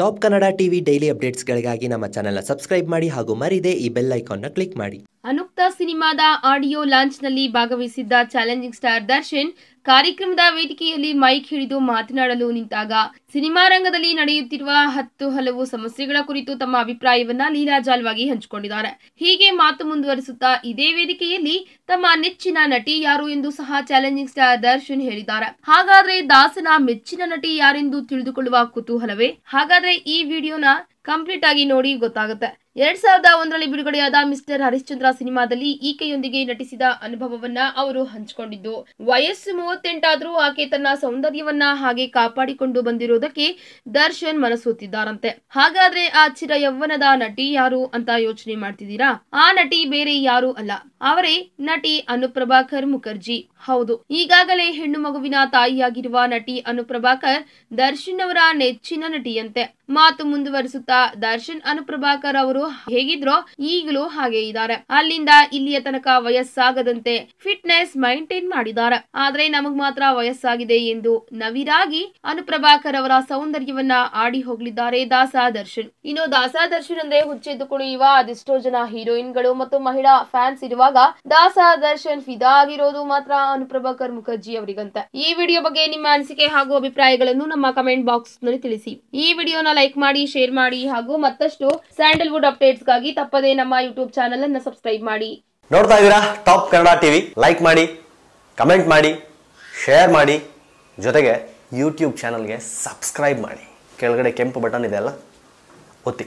top Kannada TV daily ಅಪ್ಡೇಟ್ಸ್ಗಳಿಗಾಗಿ ನಮ್ಮ ಚಾನೆಲ್ನ ಸಬ್ಸ್ಕ್ರೈಬ್ ಮಾಡಿ ಹಾಗೂ ಮರಿದೇ ಈ ಬೆಲ್ ಐಕಾನ್ನ ಕ್ಲಿಕ್ ಮಾಡಿ ಅನುಕ್ತ ಸಿನಿಮಾದ ಆಡಿಯೋ ಲಾಂಚ್ನಲ್ಲಿ ಭಾಗವಹಿಸಿದ್ದ ಚಾಲೆಂಜಿಂಗ್ ಸ್ಟಾರ್ ದರ್ಶನ್ ಕಾರ್ಯಕ್ರಮದ ವೇದಿಕೆಯಲ್ಲಿ ಮೈಕ್ ಹಿಡಿದು ಮಾತನಾಡಲು ನಿಂತಾಗ ಸಿನಿಮಾ ರಂಗದಲ್ಲಿ ನಡೆಯುತ್ತಿರುವ ಹತ್ತು ಹಲವು ಸಮಸ್ಯೆಗಳ ಕುರಿತು ತಮ್ಮ ಅಭಿಪ್ರಾಯವನ್ನ ಲೀಲಾಜಾಲವಾಗಿ ಹಂಚಿಕೊಂಡಿದ್ದಾರೆ ಹೀಗೆ ಮಾತು ಮುಂದುವರಿಸುತ್ತಾ ಇದೇ ವೇದಿಕೆಯಲ್ಲಿ ತಮ್ಮ ನೆಚ್ಚಿನ ನಟಿ ಯಾರು ಎಂದು ಸಹ ಚಾಲೆಂಜಿಂಗ್ ಸ್ಟಾರ್ ದರ್ಶನ್ ಹೇಳಿದ್ದಾರೆ ಹಾಗಾದ್ರೆ ದಾಸನ ಮೆಚ್ಚಿನ ನಟಿ ಯಾರೆಂದು ತಿಳಿದುಕೊಳ್ಳುವ ಕುತೂಹಲವೇ ಹಾಗಾದ್ರೆ ಈ ವಿಡಿಯೋನ ಕಂಪ್ಲೀಟ್ ಆಗಿ ನೋಡಿ ಗೊತ್ತಾಗುತ್ತೆ ಎರಡ್ ಸಾವಿರದ ಒಂದರಲ್ಲಿ ಬಿಡುಗಡೆಯಾದ ಮಿಸ್ಟರ್ ಹರಿಶ್ಚಂದ್ರ ಸಿನಿಮಾದಲ್ಲಿ ಈಕೆಯೊಂದಿಗೆ ನಟಿಸಿದ ಅನುಭವವನ್ನ ಅವರು ಹಂಚಿಕೊಂಡಿದ್ದು ವಯಸ್ಸು ಮೂವತ್ತೆಂಟಾದ್ರೂ ಆಕೆ ತನ್ನ ಸೌಂದರ್ಯವನ್ನ ಹಾಗೆ ಕಾಪಾಡಿಕೊಂಡು ಬಂದಿರೋದಕ್ಕೆ ದರ್ಶನ್ ಮನಸ್ಸುತ್ತಿದ್ದಾರಂತೆ ಹಾಗಾದ್ರೆ ಆ ಚಿರ ಯೌವನದ ನಟಿ ಯಾರು ಅಂತ ಯೋಚನೆ ಮಾಡ್ತಿದ್ದೀರಾ ಆ ನಟಿ ಬೇರೆ ಯಾರು ಅಲ್ಲ ಅವರೇ ನಟಿ ಅನುಪ್ರಭಾಕರ್ ಮುಖರ್ಜಿ ಹೌದು ಈಗಾಗಲೇ ಹೆಣ್ಣು ಮಗುವಿನ ತಾಯಿಯಾಗಿರುವ ನಟಿ ಅನುಪ್ರಭಾಕರ್ ದರ್ಶನ್ ಅವರ ನೆಚ್ಚಿನ ನಟಿಯಂತೆ ಮಾತು ಮುಂದುವರಿಸುತ್ತಾ ದರ್ಶನ್ ಅನುಪ್ರಭಾಕರ್ ಅವರು ಹೇಗಿದ್ರೋ ಈಗಲೂ ಹಾಗೆ ಇದ್ದಾರೆ ಅಲ್ಲಿಂದ ಇಲ್ಲಿಯ ತನಕ ವಯಸ್ಸಾಗದಂತೆ ಫಿಟ್ನೆಸ್ ಮೈಂಟೈನ್ ಮಾಡಿದ್ದಾರೆ ಆದ್ರೆ ನಮಗ್ ಮಾತ್ರ ವಯಸ್ಸಾಗಿದೆ ಎಂದು ನವಿರಾಗಿ ಅನುಪ್ರಭಾಕರ್ ಅವರ ಸೌಂದರ್ಯವನ್ನ ಆಡಿ ಹೋಗ್ಲಿದ್ದಾರೆ ದಾಸಾ ದರ್ಶನ್ ಇನ್ನು ದಾಸಾ ದರ್ಶನ್ ಅಂದ್ರೆ ಹುಚ್ಚೆದ್ದು ಕುಣಿಯುವ ಅದೆಷ್ಟೋ ಜನ ಹೀರೋಯಿನ್ ಗಳು ಮತ್ತು ಮಹಿಳಾ ಫ್ಯಾನ್ಸ್ ಇರುವಾಗ ದಾಸಾ ದರ್ಶನ್ ಫಿದಾ ಆಗಿರೋದು ಮಾತ್ರ ಅನುಪ್ರಭಾಕರ್ ಮುಖರ್ಜಿ ಅವರಿಗಂತ ಈ ವಿಡಿಯೋ ಬಗ್ಗೆ ನಿಮ್ಮ ಅನಿಸಿಕೆ ಹಾಗೂ ಅಭಿಪ್ರಾಯಗಳನ್ನು ನಮ್ಮ ಕಮೆಂಟ್ ಬಾಕ್ಸ್ ನಲ್ಲಿ ತಿಳಿಸಿ ಈ ವಿಡಿಯೋನ ಲೈಕ್ ಮಾಡಿ ಶೇರ್ ಮಾಡಿ ಹಾಗೂ ಮತ್ತಷ್ಟು ಸ್ಯಾಂಡಲ್ವುಡ್ ಅಪ್ಡೇಟ್ಸ್ಗಾಗಿ ತಪ್ಪದೇ ನಮ್ಮ ಯೂಟ್ಯೂಬ್ ಚಾನಲ್ ಅನ್ನು ಸಬ್ಸ್ಕ್ರೈಬ್ ಮಾಡಿ ನೋಡ್ತಾ ಇದೀರಾ ಟಾಪ್ ಕನ್ನಡ ಟಿವಿ ಲೈಕ್ ಮಾಡಿ ಕಮೆಂಟ್ ಮಾಡಿ ಶೇರ್ ಮಾಡಿ ಜೊತೆಗೆ ಯೂಟ್ಯೂಬ್ ಚಾನಲ್ಗೆ ಸಬ್ಸ್ಕ್ರೈಬ್ ಮಾಡಿ ಕೆಳಗಡೆ ಕೆಂಪು ಬಟನ್ ಇದೆ ಅಲ್ಲ ಒತ್ತಿ